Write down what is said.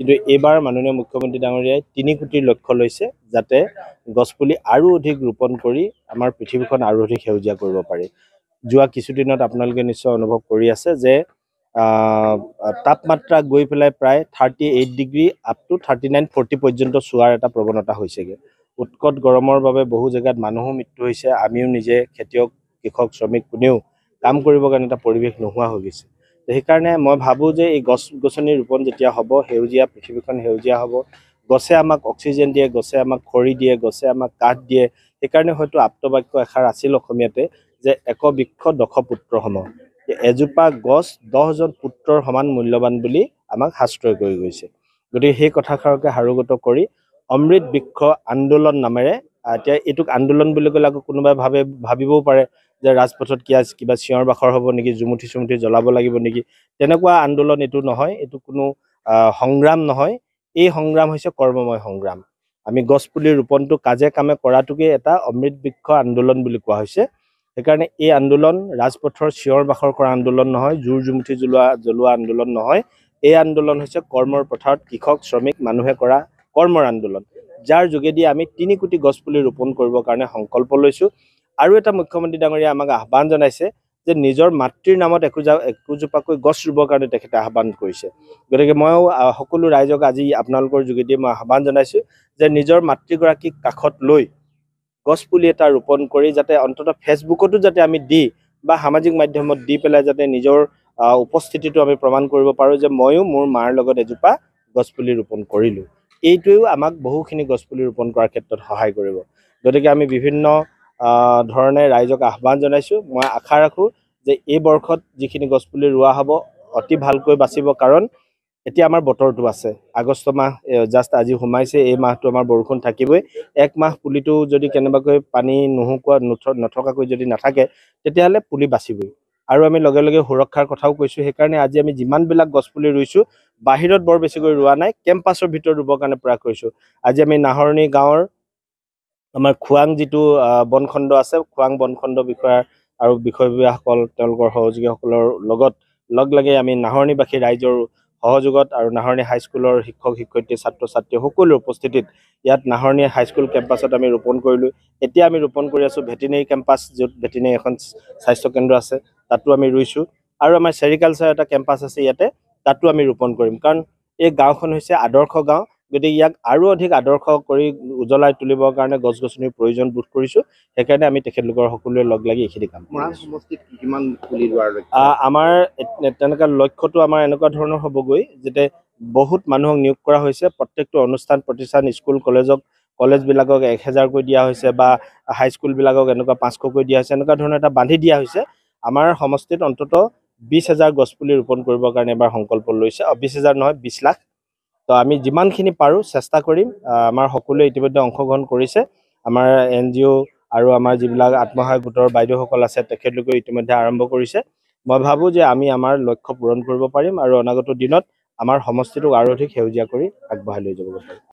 কিন্তু এইবাৰ মাননীয় মুখ্যমন্ত্ৰী ডাঙৰীয়াই তিনি কোটিৰ লক্ষ্য লৈছে যাতে গছপুলি আৰু অধিক ৰোপণ কৰি আমাৰ পৃথিৱীখন আৰু অধিক সেউজীয়া কৰিব পাৰি যোৱা কিছুদিনত আপোনালোকে নিশ্চয় অনুভৱ কৰি আছে যে তাপমাত্ৰা গৈ পেলাই প্ৰায় thirty eight degree up to thirty nine forty পৰ্যন্ত চোৱাৰ এটা প্ৰৱণতা হৈছেগৈ উৎকট গৰমৰ বাবে বহু জেগাত মানুহো মৃত্যু হৈছে আমিও নিজে খেতিয়ক কৃষক শ্ৰমিক কোনেও কাম কৰিবৰ কাৰণে এটা পৰিৱেশ নোহোৱা হৈ গৈছে সেইকাৰণে মই ভাবোঁ যে এই গছ গছনি ৰোপণ যেতিয়া হ'ব সেউজীয়া পৃথিৱীখন সেউজীয়া হ'ব গছে আমাক অক্সিজেন দিয়ে গছে আমাক খৰি দিয়ে গছে আমাক কাঠ দিয়ে সেইকাৰণে হয়তো আপ্তবাক্য এষাৰ আছিল অসমীয়াতে যে এক বৃক্ষ দশ পুত্ৰ সম এজোপা গছ দহজন পুত্ৰৰ সমান মূল্যৱান বুলি আমাক শাস্ত্ৰয় কৰি গৈছে গতিকে সেই কথাষাৰকে সাৰোগত কৰি অমৃত বৃক্ষ আন্দোলন নামেৰে এতিয়া এইটোক আন্দোলন বুলি ক'লে আকৌ কোনোবাই ভাবে ভাবিবও পাৰে যে ৰাজপথত কিয় কিবা চিঞৰ বাখৰ হ'ব নেকি জুমুঠি চুমুঠি জ্বলাব লাগিব নেকি তেনেকুৱা আন্দোলন এইটো নহয় এইটো কোনো সংগ্ৰাম নহয় এই সংগ্ৰাম হৈছে কৰ্মময় সংগ্ৰাম আমি গছপুলি ৰোপণটো কাজে কামে কৰাটোকে এটা অমৃত বৃক্ষ আন্দোলন বুলি কোৱা হৈছে সেইকাৰণে এই আন্দোলন ৰাজপথৰ চিঞৰ বাখৰ কৰা আন্দোলন নহয় জোৰ জুমুঠি জ্বলোৱা জ্বলোৱা আন্দোলন নহয় এই আন্দোলন হৈছে কৰ্মৰ পথাৰত কৃষক শ্ৰমিক মানুহে কৰা কৰ্মৰ আন্দোলন যাৰ যোগেদি আমি তিনি কোটি গছপুলি ৰোপণ কৰিবৰ কাৰণে সংকল্প লৈছোঁ আৰু এটা মুখ্যমন্ত্ৰী ডাঙৰীয়া আমাক আহ্বান জনাইছে যে নিজৰ মাতৃৰ নামত একোজা একোজোপাকৈ গছ ৰুবৰ কাৰণে তেখেতে আহ্বান কৰিছে গতিকে ময়ো সকলো ৰাইজক আজি আপোনালোকৰ যোগেদি মই আহ্বান জনাইছোঁ যে নিজৰ মাতৃগৰাকীক কাষত লৈ গছপুলি এটা ৰোপণ কৰি যাতে অন্ততঃ ফেচবুকতো যাতে আমি দি বা সামাজিক মাধ্যমত দি পেলাই যাতে নিজৰ উপস্থিতিটো আমি প্ৰমাণ কৰিব পাৰোঁ যে ময়ো মোৰ মাৰ লগত এজোপা গছপুলি ৰোপণ কৰিলোঁ এইটোৱেও আমাক বহুখিনি গছপুলি ৰোপণ কৰাৰ ক্ষেত্ৰত সহায় কৰিব গতিকে আমি বিভিন্ন ধৰণে ৰাইজক আহ্বান জনাইছোঁ মই আশা ৰাখোঁ যে এই বৰ্ষত যিখিনি গছপুলি ৰোৱা হ'ব অতি ভালকৈ বাচিব কাৰণ এতিয়া আমাৰ বতৰটো আছে আগষ্ট মাহ জাষ্ট আজি সোমাইছে এই মাহটো আমাৰ বৰষুণ থাকিবই এক মাহ পুলিটো যদি কেনেবাকৈ পানী নোহোকোৱা নথকাকৈ যদি নাথাকে তেতিয়াহ'লে পুলি বাচিবই আৰু আমি লগে লগে সুৰক্ষাৰ কথাও কৈছোঁ সেইকাৰণে আজি আমি যিমানবিলাক গছপুলি ৰুইছোঁ বাহিৰত বৰ বেছিকৈ ৰোৱা নাই কেম্পাছৰ ভিতৰত ৰুবৰ কাৰণে প্ৰয়াস কৰিছোঁ আজি আমি নাহৰণি গাঁৱৰ আমাৰ খোৱাং যিটো বনখণ্ড আছে খোৱাং বনখণ্ড বিষয়া আৰু বিষয়ববীয়াসকল তেওঁলোকৰ সহযোগীসকলৰ লগত লগ লাগি আমি নাহৰণিবাসী ৰাইজৰ সহযোগত আৰু নাহৰণি হাইস্কুলৰ শিক্ষক শিক্ষয়িত্ৰী ছাত্ৰ ছাত্ৰী সকলো উপস্থিতিত ইয়াত নাহৰণি হাইস্কুল কেম্পাছত আমি ৰোপণ কৰিলোঁ এতিয়া আমি ৰোপণ কৰি আছোঁ ভেটেনেৰি কেম্পাছ য'ত ভেটেনেৰি এখন স্বাস্থ্যকেন্দ্ৰ আছে তাতো আমি ৰুইছোঁ আৰু আমাৰ ছেৰিকালচাৰ এটা কেম্পাছ আছে ইয়াতে তাতো আমি ৰোপণ কৰিম কাৰণ এই গাঁওখন হৈছে আদৰ্শ গাঁও গতিকে ইয়াক আৰু অধিক আদৰ্শ কৰি উজ্বলাই তুলিবৰ কাৰণে গছ গছনিৰ প্ৰয়োজন বোধ কৰিছোঁ সেইকাৰণে আমি তেখেতলোকৰ সকলোৱে লগ লাগি এইখিনি কাম কিমান আমাৰ তেনেকুৱা লক্ষ্যটো আমাৰ এনেকুৱা ধৰণৰ হ'বগৈ যাতে বহুত মানুহক নিয়োগ কৰা হৈছে প্ৰত্যেকটো অনুষ্ঠান প্ৰতিষ্ঠান স্কুল কলেজক কলেজবিলাকক এক হেজাৰকৈ দিয়া হৈছে বা হাইস্কুলবিলাকক এনেকুৱা পাঁচশকৈ দিয়া হৈছে এনেকুৱা ধৰণৰ এটা বান্ধি দিয়া হৈছে আমাৰ সমষ্টিত অন্ততঃ বিছ হেজাৰ গছপুলি ৰোপণ কৰিবৰ কাৰণে এবাৰ সংকল্প লৈছে বিছ হেজাৰ নহয় বিছ লাখ তো আমি যিমানখিনি পাৰোঁ চেষ্টা কৰিম আমাৰ সকলোৱে ইতিমধ্যে অংশগ্ৰহণ কৰিছে আমাৰ এন জি অ' আৰু আমাৰ যিবিলাক আত্মসহায়ক গোটৰ বাইদেউসকল আছে তেখেতলোকেও ইতিমধ্যে আৰম্ভ কৰিছে মই ভাবোঁ যে আমি আমাৰ লক্ষ্য পূৰণ কৰিব পাৰিম আৰু অনাগত দিনত আমাৰ সমষ্টিটোক আৰু অধিক সেউজীয়া কৰি আগবঢ়াই লৈ যাব পাৰিম